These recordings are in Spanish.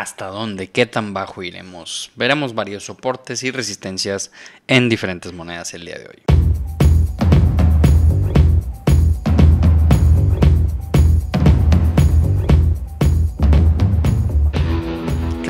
hasta dónde, qué tan bajo iremos. Veremos varios soportes y resistencias en diferentes monedas el día de hoy.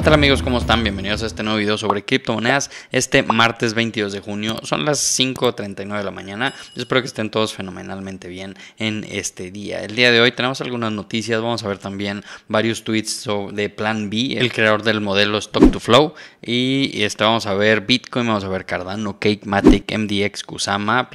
Hola amigos? ¿Cómo están? Bienvenidos a este nuevo video sobre criptomonedas este martes 22 de junio. Son las 5.39 de la mañana. espero que estén todos fenomenalmente bien en este día. El día de hoy tenemos algunas noticias. Vamos a ver también varios tweets de Plan B, el creador del modelo Stock to Flow. Y este, vamos a ver Bitcoin, vamos a ver Cardano, Cakematic, Matic, MDX, Kusama.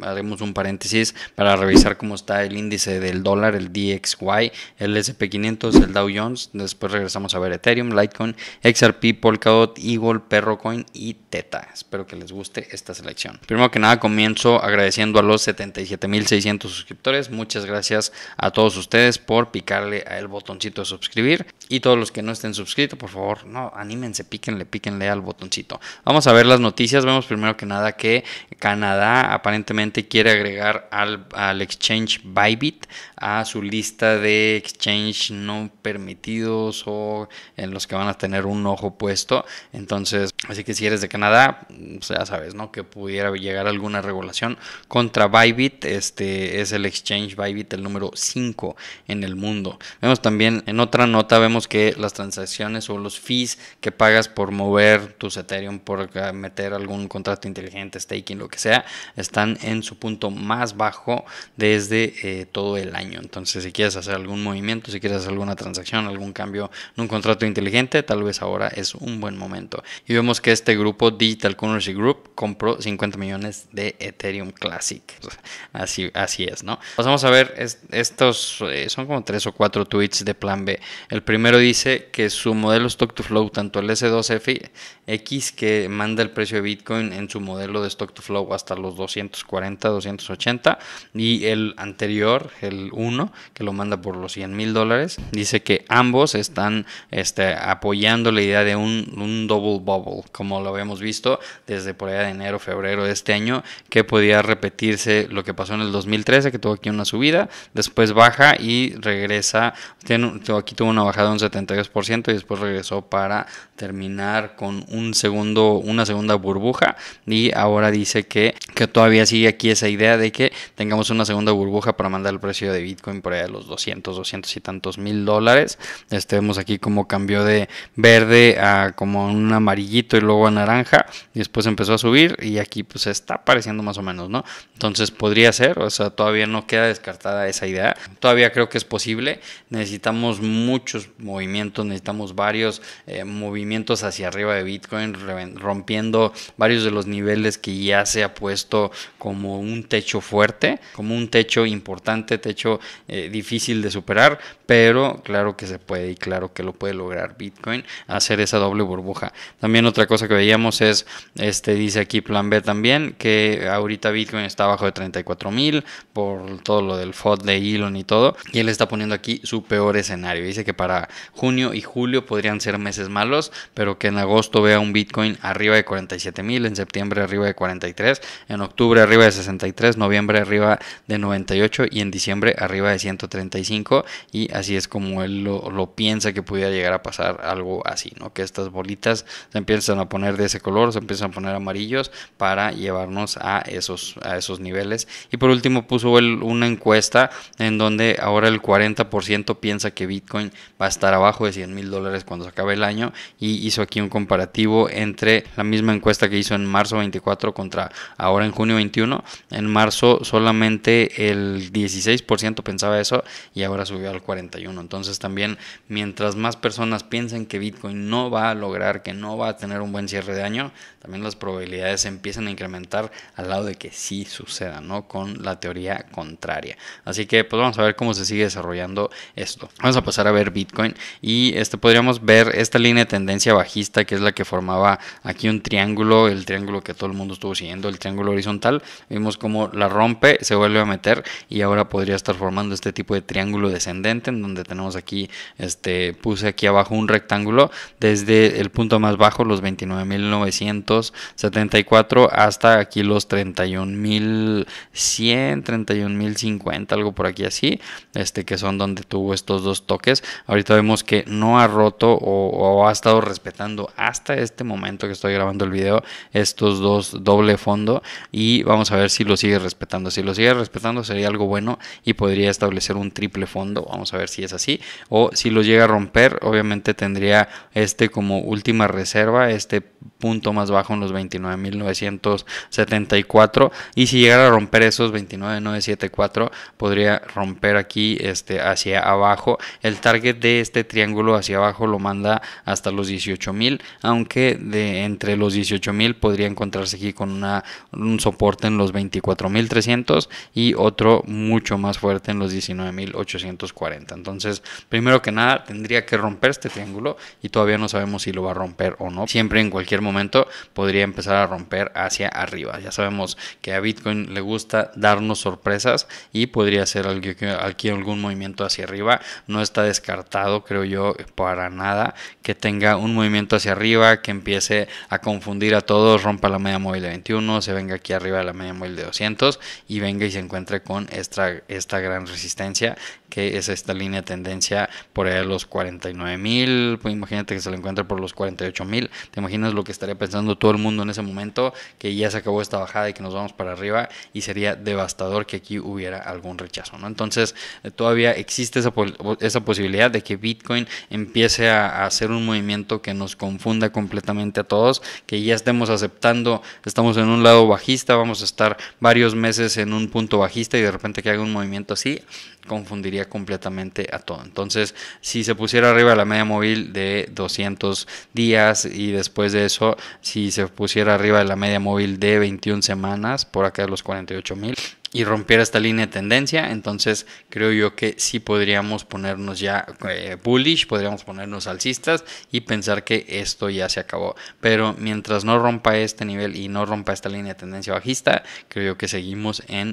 Haremos un paréntesis para revisar cómo está el índice del dólar, el DXY, el SP500, el Dow Jones. Después regresamos a ver Ethereum, Litecoin XRP, Polkadot, Eagle, Perrocoin y Teta. Espero que les guste esta selección. Primero que nada comienzo agradeciendo a los 77.600 suscriptores. Muchas gracias a todos ustedes por picarle al botoncito de suscribir. Y todos los que no estén suscritos, por favor, no, anímense, píquenle, píquenle al botoncito. Vamos a ver las noticias. Vemos primero que nada que Canadá aparentemente quiere agregar al, al exchange Bybit a su lista de exchange no permitidos o en los que van a tener un ojo puesto. Entonces, así que si eres de Canadá, pues ya sabes, ¿no? Que pudiera llegar alguna regulación contra Bybit. Este es el exchange Bybit, el número 5 en el mundo. Vemos también en otra nota, vemos que las transacciones o los fees que pagas por mover tus Ethereum, por meter algún contrato inteligente, staking, lo que sea, están en su punto más bajo desde eh, todo el año. Entonces, si quieres hacer algún movimiento, si quieres hacer alguna transacción, algún cambio en un contrato inteligente, tal vez ahora es un buen momento. Y vemos que este grupo, Digital Currency Group, compró 50 millones de Ethereum Classic. Así, así es, ¿no? Pasamos a ver, estos eh, son como tres o cuatro tweets de plan B. El primero dice que su modelo stock to flow, tanto el S2FX que manda el precio de Bitcoin en su modelo de stock to flow hasta los 240, 280 y el anterior, el que lo manda por los 100 mil dólares, dice que ambos están este, apoyando la idea de un, un, double bubble, como lo habíamos visto desde por allá de enero, febrero de este año, que podía repetirse lo que pasó en el 2013, que tuvo aquí una subida, después baja y regresa, aquí tuvo una bajada de un 72% y después regresó para terminar con un segundo, una segunda burbuja y ahora dice que, que todavía sigue aquí esa idea de que tengamos una segunda burbuja para mandar el precio de Bitcoin por ahí de los 200, 200 y tantos mil dólares. Este, vemos aquí como cambió de verde a como un amarillito y luego a naranja. Y después empezó a subir y aquí pues está apareciendo más o menos, ¿no? Entonces podría ser, o sea, todavía no queda descartada esa idea. Todavía creo que es posible. Necesitamos muchos movimientos, necesitamos varios eh, movimientos hacia arriba de Bitcoin, rompiendo varios de los niveles que ya se ha puesto como un techo fuerte, como un techo importante, techo eh, difícil de superar, pero claro que se puede y claro que lo puede lograr Bitcoin, hacer esa doble burbuja. También otra cosa que veíamos es, este dice aquí Plan B también, que ahorita Bitcoin está abajo de 34 mil por todo lo del FOD de Elon y todo, y él está poniendo aquí su peor escenario. Dice que para junio y julio podrían ser meses malos, pero que en agosto vea un Bitcoin arriba de 47 mil, en septiembre arriba de 43, en octubre arriba de 63, noviembre arriba de 98 y en diciembre arriba de 135 y así es como él lo, piensa que pudiera llegar a pasar algo así, ¿no? Que estas bolitas se empiezan a poner de ese color, se empiezan a poner amarillos para llevarnos a esos, a esos niveles. Y por último puso él una encuesta en donde ahora el 40% piensa que Bitcoin va a estar abajo de 100 mil dólares cuando se acabe el año y hizo aquí un comparativo entre la misma encuesta que hizo en marzo 24 contra ahora en junio 21. En marzo solamente el 16% pensaba eso y ahora subió al 41%. Entonces también mientras más personas piensen que Bitcoin no va a lograr, que no va a tener un buen cierre de año, también las probabilidades empiezan a incrementar al lado de que sí suceda, ¿no? Con la teoría contraria. Así que pues vamos a ver cómo se sigue desarrollando esto. Vamos a pasar a ver Bitcoin y este, podríamos ver esta línea de tendencia bajista que es la que formaba aquí un triángulo, el triángulo que todo el mundo estuvo siguiendo, el triángulo horizontal. Vimos cómo la rompe, se vuelve a meter y ahora podría estar formando este tipo de triángulo descendente en donde tenemos aquí, este, puse aquí abajo un rectángulo desde el punto más bajo, los 29.974 hasta aquí los 31.100, 31.050, algo por aquí así, este, que son donde tuvo estos dos toques. Ahorita vemos que no ha roto o, ha estado respetando hasta este momento que estoy grabando el video estos dos doble fondo y vamos a ver si lo sigue respetando. Si lo sigue respetando sería algo bueno y podría establecer un triple fondo, vamos a ver si es así, o si lo llega a romper, obviamente tendría este como última reserva, este punto más bajo en los 29.974 y si llegara a romper esos 29.974 podría romper aquí este hacia abajo el target de este triángulo hacia abajo lo manda hasta los 18.000 aunque de entre los 18.000 podría encontrarse aquí con una, un soporte en los 24.300 y otro mucho más fuerte en los 19.840. Entonces, primero que nada, tendría que romper este triángulo y todavía no sabemos si lo va a romper o no. Siempre en cualquier momento podría empezar a romper hacia arriba. Ya sabemos que a Bitcoin le gusta darnos sorpresas y podría ser aquí algún movimiento hacia arriba. No está descartado, creo yo, para nada que tenga un movimiento hacia arriba, que empiece a confundir a todos, rompa la media móvil de 21, se venga aquí arriba de la media móvil de 200 y venga y se encuentre con esta, esta resistencia, que es esta línea de tendencia por ahí a los 49 mil, pues, imagínate que se lo encuentra por los 48 mil, te imaginas lo que estaría pensando todo el mundo en ese momento, que ya se acabó esta bajada y que nos vamos para arriba y sería devastador que aquí hubiera algún rechazo, ¿no? Entonces eh, todavía existe esa, esa posibilidad de que Bitcoin empiece a, a hacer un movimiento que nos confunda completamente a todos, que ya estemos aceptando, estamos en un lado bajista, vamos a estar varios meses en un punto bajista y de repente que haga un movimiento confundiría completamente a todo. Entonces, si se pusiera arriba de la media móvil de 200 días y después de eso, si se pusiera arriba de la media móvil de 21 semanas, por acá de los 48 mil, y rompiera esta línea de tendencia. Entonces creo yo que sí podríamos ponernos ya eh, bullish, podríamos ponernos alcistas y pensar que esto ya se acabó. Pero mientras no rompa este nivel y no rompa esta línea de tendencia bajista, creo yo que seguimos en,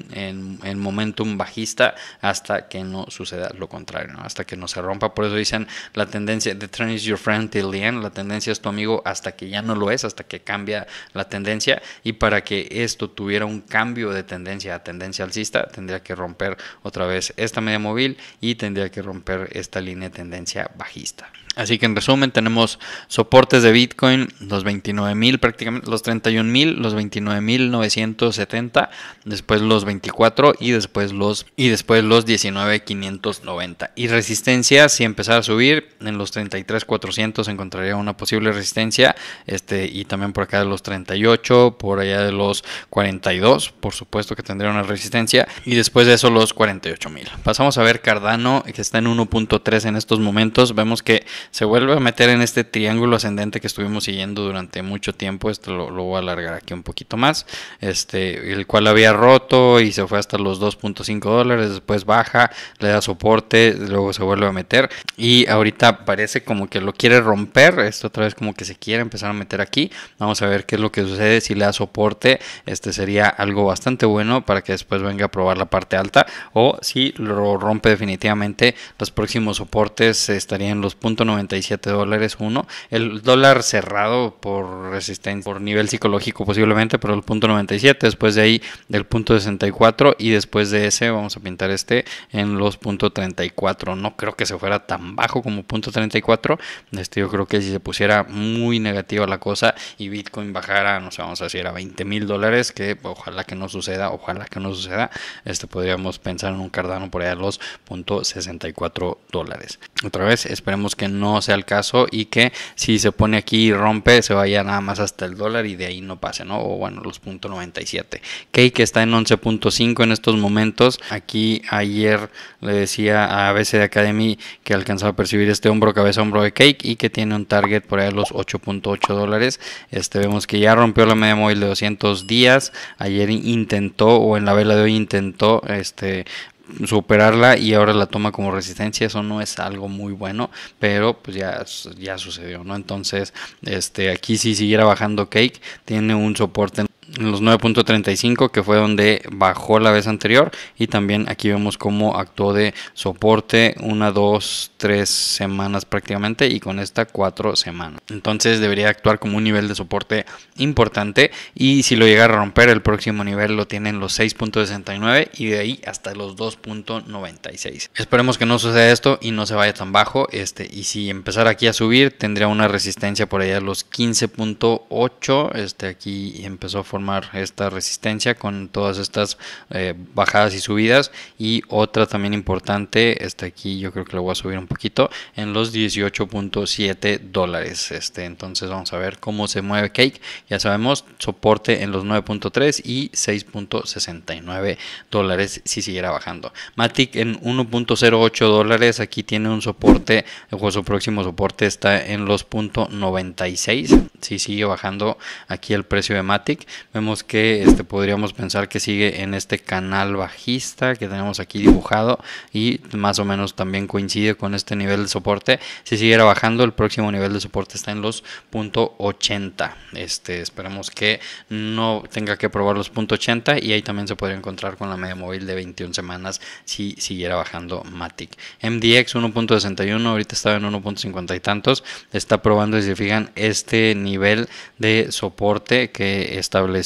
momentum bajista hasta que no suceda lo contrario, hasta que no se rompa. Por eso dicen la tendencia, the trend is your friend till the end, la tendencia es tu amigo hasta que ya no lo es, hasta que cambia la tendencia. Y para que esto tuviera un cambio de tendencia a tendencia, alcista, tendría que romper otra vez esta media móvil y tendría que romper esta línea de tendencia bajista. Así que en resumen tenemos soportes de Bitcoin, los 29.000 prácticamente, los 31.000, los 29.970, después los 24 y después los y después los 19.590. Y resistencia, si empezara a subir en los 33.400 encontraría una posible resistencia, este y también por acá de los 38, por allá de los 42, por supuesto que tendría una resistencia y después de eso los 48.000. Pasamos a ver Cardano que está en 1.3 en estos momentos, vemos que se vuelve a meter en este triángulo ascendente que estuvimos siguiendo durante mucho tiempo. Esto lo, voy a alargar aquí un poquito más. Este, el cual había roto y se fue hasta los 2.5 dólares. Después baja, le da soporte, luego se vuelve a meter. Y ahorita parece como que lo quiere romper. Esto otra vez como que se quiere empezar a meter aquí. Vamos a ver qué es lo que sucede. Si le da soporte, este sería algo bastante bueno para que después venga a probar la parte alta. O si lo rompe definitivamente, los próximos soportes estarían los 0.90 97 dólares uno. El dólar cerrado por resistencia, por nivel psicológico posiblemente, pero el punto 97, después de ahí del punto 64 y después de ese vamos a pintar este en los punto 34. No creo que se fuera tan bajo como punto 34. Este, yo creo que si se pusiera muy negativa la cosa y Bitcoin bajara, no sé, vamos a decir a 20 mil dólares, que ojalá que no suceda, ojalá que no suceda, este podríamos pensar en un Cardano por allá los punto 64 dólares. Otra vez, esperemos que no no sea el caso y que si se pone aquí y rompe se vaya nada más hasta el dólar y de ahí no pase, ¿no? O bueno, los puntos 97. Cake está en 11.5 en estos momentos. Aquí ayer le decía a ABC de Academy que alcanzaba a percibir este hombro, cabeza, hombro de Cake y que tiene un target por ahí de los 8.8 dólares. Este vemos que ya rompió la media móvil de 200 días. Ayer intentó o en la vela de hoy intentó este superarla y ahora la toma como resistencia, eso no es algo muy bueno, pero pues ya, ya sucedió, ¿no? Entonces, este, aquí si siguiera bajando Cake, tiene un soporte los 9.35 que fue donde bajó la vez anterior y también aquí vemos cómo actuó de soporte una, dos, tres semanas prácticamente y con esta cuatro semanas. Entonces debería actuar como un nivel de soporte importante y si lo llega a romper el próximo nivel lo tienen los 6.69 y de ahí hasta los 2.96. Esperemos que no suceda esto y no se vaya tan bajo este y si empezara aquí a subir tendría una resistencia por allá a los 15.8 este aquí empezó a formar esta resistencia con todas estas eh, bajadas y subidas. Y otra también importante, está aquí yo creo que lo voy a subir un poquito, en los 18.7 dólares. Este, entonces vamos a ver cómo se mueve Cake. Ya sabemos, soporte en los 9.3 y 6.69 dólares si siguiera bajando. Matic en 1.08 dólares, aquí tiene un soporte, o su próximo soporte está en los .96. Si sigue bajando aquí el precio de Matic, Vemos que este, podríamos pensar que sigue en este canal bajista que tenemos aquí dibujado y más o menos también coincide con este nivel de soporte. Si siguiera bajando, el próximo nivel de soporte está en los .80. Este, esperemos que no tenga que probar los .80 y ahí también se podría encontrar con la media móvil de 21 semanas si siguiera bajando Matic. MDX 1.61, ahorita estaba en 1.50 y tantos. Está probando, si se fijan, este nivel de soporte que establece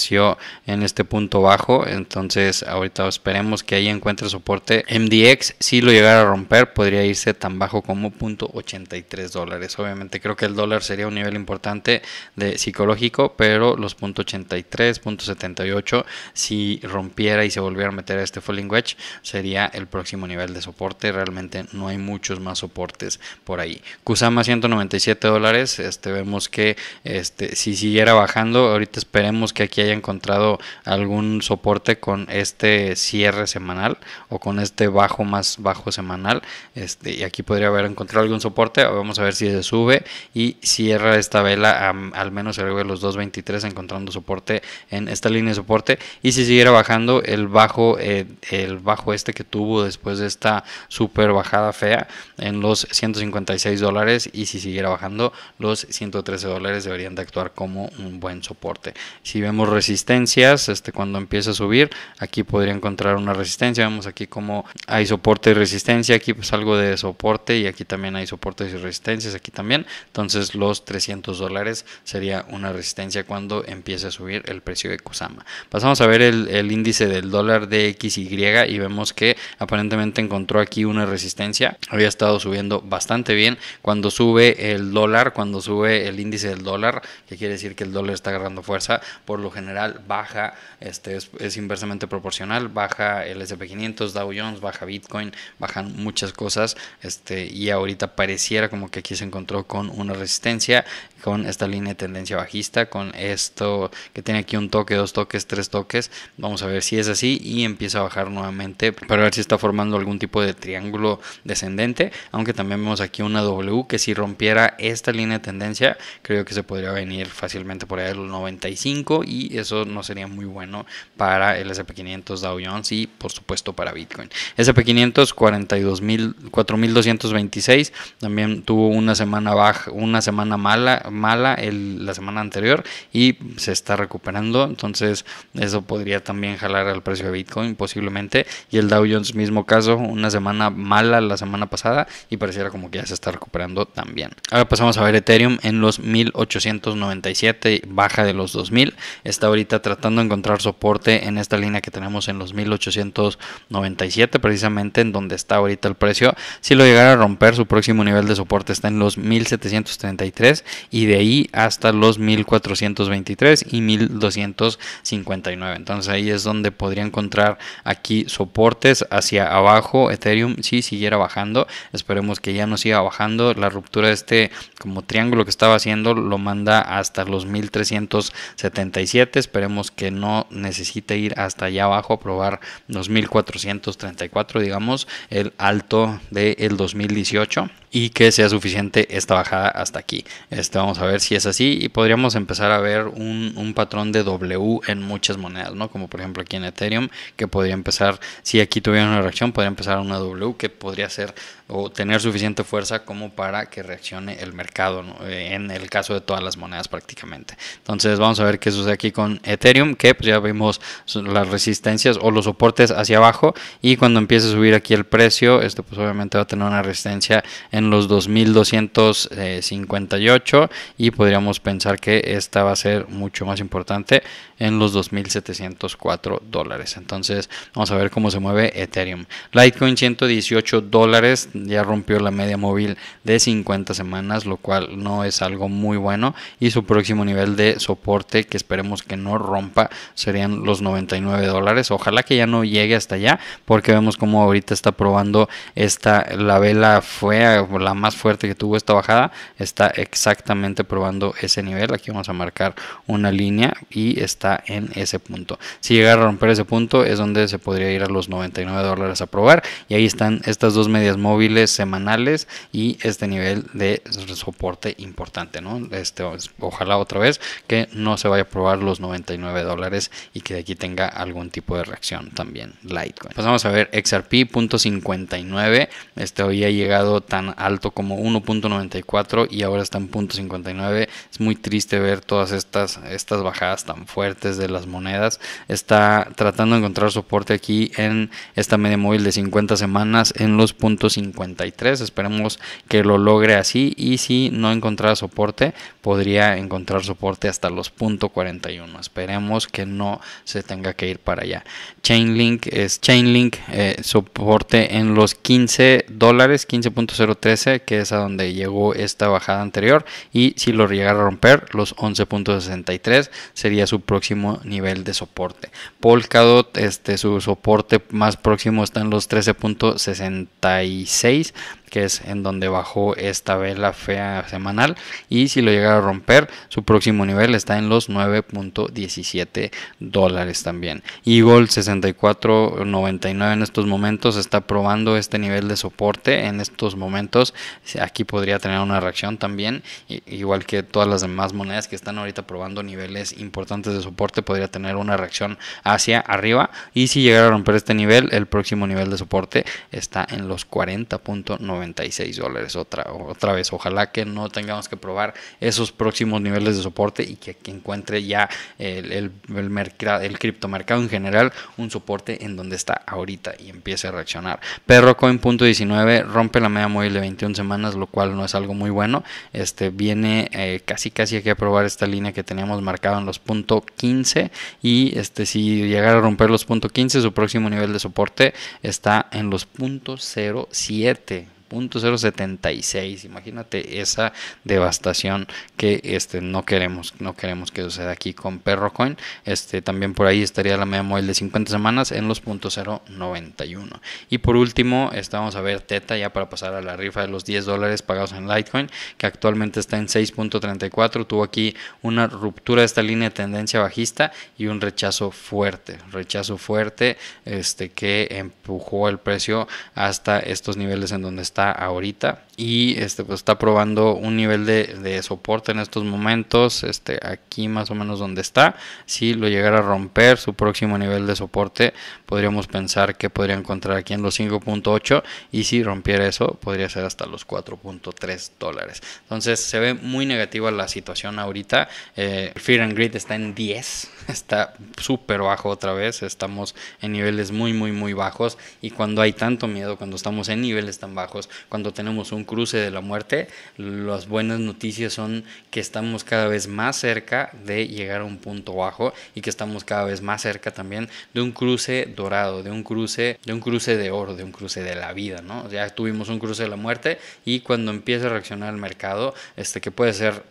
en este punto bajo. Entonces, ahorita esperemos que ahí encuentre soporte. MDX, si lo llegara a romper, podría irse tan bajo como .83 dólares. Obviamente, creo que el dólar sería un nivel importante de psicológico, pero los .83, .78 si rompiera y se volviera a meter a este falling wedge, sería el próximo nivel de soporte. Realmente no hay muchos más soportes por ahí. Kusama 197 dólares. Este, vemos que este, si siguiera bajando, ahorita esperemos que aquí haya encontrado algún soporte con este cierre semanal o con este bajo más bajo semanal. Este, y aquí podría haber encontrado algún soporte. Vamos a ver si se sube y cierra esta vela al menos arriba de los 2.23 encontrando soporte en esta línea de soporte. Y si siguiera bajando el bajo, eh, el bajo este que tuvo después de esta super bajada fea en los 156 dólares y si siguiera bajando los 113 dólares deberían de actuar como un buen soporte. Si vemos resistencias, este, cuando empieza a subir, aquí podría encontrar una resistencia, vemos aquí como hay soporte y resistencia, aquí pues algo de soporte y aquí también hay soportes y resistencias, aquí también, entonces los 300 dólares sería una resistencia cuando empiece a subir el precio de Kusama. Pasamos a ver el, el índice del dólar de XY y vemos que aparentemente encontró aquí una resistencia, había estado subiendo bastante bien, cuando sube el dólar, cuando sube el índice del dólar, que quiere decir que el dólar está agarrando fuerza, por lo general general, baja, este, es, inversamente proporcional, baja el SP500, Dow Jones, baja Bitcoin, bajan muchas cosas, este, y ahorita pareciera como que aquí se encontró con una resistencia, con esta línea de tendencia bajista, con esto que tiene aquí un toque, dos toques, tres toques, vamos a ver si es así y empieza a bajar nuevamente para ver si está formando algún tipo de triángulo descendente, aunque también vemos aquí una W que si rompiera esta línea de tendencia, creo que se podría venir fácilmente por ahí el 95 y eso no sería muy bueno para el SP500 Dow Jones y por supuesto para Bitcoin. SP500 4.226 también tuvo una semana baja, una semana mala, mala la semana anterior y se está recuperando, entonces eso podría también jalar al precio de Bitcoin posiblemente y el Dow Jones mismo caso, una semana mala la semana pasada y pareciera como que ya se está recuperando también. Ahora pasamos a ver Ethereum en los 1897, baja de los 2000, está ahorita tratando de encontrar soporte en esta línea que tenemos en los 1897, precisamente en donde está ahorita el precio. Si lo llegara a romper, su próximo nivel de soporte está en los 1733 y de ahí hasta los 1423 y 1259. Entonces ahí es donde podría encontrar aquí soportes hacia abajo. Ethereum si siguiera bajando, esperemos que ya no siga bajando. La ruptura de este como triángulo que estaba haciendo lo manda hasta los 1377 Esperemos que no necesite ir hasta allá abajo a probar 2434, digamos, el alto del 2018 y que sea suficiente esta bajada hasta aquí. Este, vamos a ver si es así y podríamos empezar a ver un, patrón de W en muchas monedas, ¿no? Como por ejemplo aquí en Ethereum, que podría empezar, si aquí tuviera una reacción, podría empezar una W que podría ser o tener suficiente fuerza como para que reaccione el mercado, eh, en el caso de todas las monedas prácticamente. Entonces vamos a ver qué sucede aquí con Ethereum, que pues, ya vimos las resistencias o los soportes hacia abajo y cuando empiece a subir aquí el precio, esto pues obviamente va a tener una resistencia en en los 2258 y podríamos pensar que esta va a ser mucho más importante en los 2704 dólares. Entonces vamos a ver cómo se mueve Ethereum. Litecoin 118 dólares, ya rompió la media móvil de 50 semanas, lo cual no es algo muy bueno y su próximo nivel de soporte que esperemos que no rompa serían los 99 dólares. Ojalá que ya no llegue hasta allá porque vemos cómo ahorita está probando esta la vela fue la más fuerte que tuvo esta bajada, está exactamente probando ese nivel. Aquí vamos a marcar una línea y está en ese punto. Si llegara a romper ese punto es donde se podría ir a los 99 dólares a probar. Y ahí están estas dos medias móviles semanales y este nivel de soporte importante, ¿no? Este, ojalá otra vez que no se vaya a probar los 99 dólares y que de aquí tenga algún tipo de reacción también Litecoin. Pasamos pues a ver XRP.59. Este hoy ha llegado tan alto como 1.94 y ahora está en 0.59. Es muy triste ver todas estas, estas bajadas tan fuertes de las monedas. Está tratando de encontrar soporte aquí en esta media móvil de 50 semanas en los puntos 53. Esperemos que lo logre así y si no encontrara soporte, podría encontrar soporte hasta los 0.41. 41. Esperemos que no se tenga que ir para allá. Chainlink es Chainlink eh, soporte en los 15 dólares, 15.03 que es a donde llegó esta bajada anterior. Y si lo llegara a romper, los 11.63 sería su próximo nivel de soporte. Polkadot, este, su soporte más próximo está en los 13.66 que es en donde bajó esta vela fea semanal. Y si lo llegara a romper, su próximo nivel está en los 9.17 dólares también. Eagle 64.99 en estos momentos está probando este nivel de soporte en estos momentos. Aquí podría tener una reacción también, igual que todas las demás monedas que están ahorita probando niveles importantes de soporte, podría tener una reacción hacia arriba. Y si llegara a romper este nivel, el próximo nivel de soporte está en los 40.99 96 dólares otra, otra vez. Ojalá que no tengamos que probar esos próximos niveles de soporte y que, encuentre ya el, el, el, mercado, criptomercado en general un soporte en donde está ahorita y empiece a reaccionar. Perrocoin.19 rompe la media móvil de 21 semanas, lo cual no es algo muy bueno. Este viene eh, casi casi aquí a probar esta línea que teníamos marcada en los punto 15 y este si llegara a romper los 15 su próximo nivel de soporte está en los 07 .076, Imagínate esa devastación que este, no queremos, no queremos que suceda aquí con PerroCoin Este, también por ahí estaría la media móvil de 50 semanas en los 0.091. Y por último, estamos a ver Teta ya para pasar a la rifa de los 10 dólares pagados en Litecoin, que actualmente está en 6.34. Tuvo aquí una ruptura de esta línea de tendencia bajista y un rechazo fuerte. Rechazo fuerte este, que empujó el precio hasta estos niveles en donde está ahorita y este pues está probando un nivel de, soporte en estos momentos este aquí más o menos donde está si lo llegara a romper su próximo nivel de soporte podríamos pensar que podría encontrar aquí en los 5.8 y si rompiera eso podría ser hasta los 4.3 dólares entonces se ve muy negativa la situación ahorita eh, Fear and Greed está en 10 está súper bajo otra vez estamos en niveles muy muy muy bajos y cuando hay tanto miedo cuando estamos en niveles tan bajos cuando tenemos un cruce de la muerte, las buenas noticias son que estamos cada vez más cerca de llegar a un punto bajo y que estamos cada vez más cerca también de un cruce dorado, de un cruce, de un cruce de oro, de un cruce de la vida, ¿no? Ya tuvimos un cruce de la muerte y cuando empiece a reaccionar el mercado, este que puede ser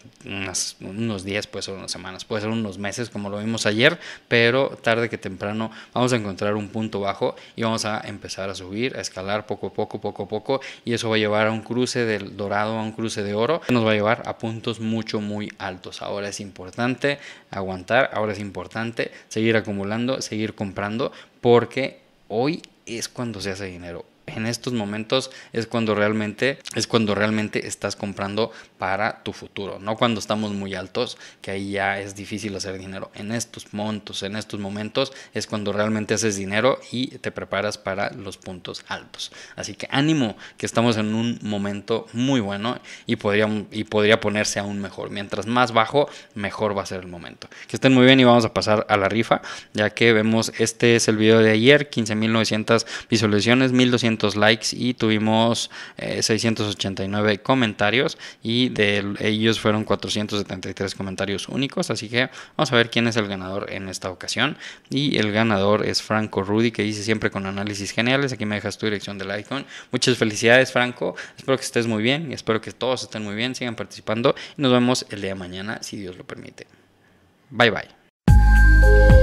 unos días, puede ser unas semanas, puede ser unos meses, como lo vimos ayer, pero tarde que temprano vamos a encontrar un punto bajo y vamos a empezar a subir, a escalar poco a poco, poco a poco, y eso va a llevar a un cruce cruce del dorado a un cruce de oro nos va a llevar a puntos mucho, muy altos. Ahora es importante aguantar, ahora es importante seguir acumulando, seguir comprando, porque hoy es cuando se hace dinero en estos momentos es cuando realmente es cuando realmente estás comprando para tu futuro, no cuando estamos muy altos, que ahí ya es difícil hacer dinero. En estos montos, en estos momentos es cuando realmente haces dinero y te preparas para los puntos altos. Así que ánimo, que estamos en un momento muy bueno y podría y podría ponerse aún mejor. Mientras más bajo, mejor va a ser el momento. Que estén muy bien y vamos a pasar a la rifa, ya que vemos este es el video de ayer, 15900 visualizaciones, 1200 likes y tuvimos 689 eh, comentarios y de ellos fueron 473 comentarios únicos, así que vamos a ver quién es el ganador en esta ocasión y el ganador es Franco Rudy que dice siempre con análisis geniales, aquí me dejas tu dirección del icon, muchas felicidades Franco, espero que estés muy bien, espero que todos estén muy bien, sigan participando y nos vemos el día de mañana si Dios lo permite. Bye bye.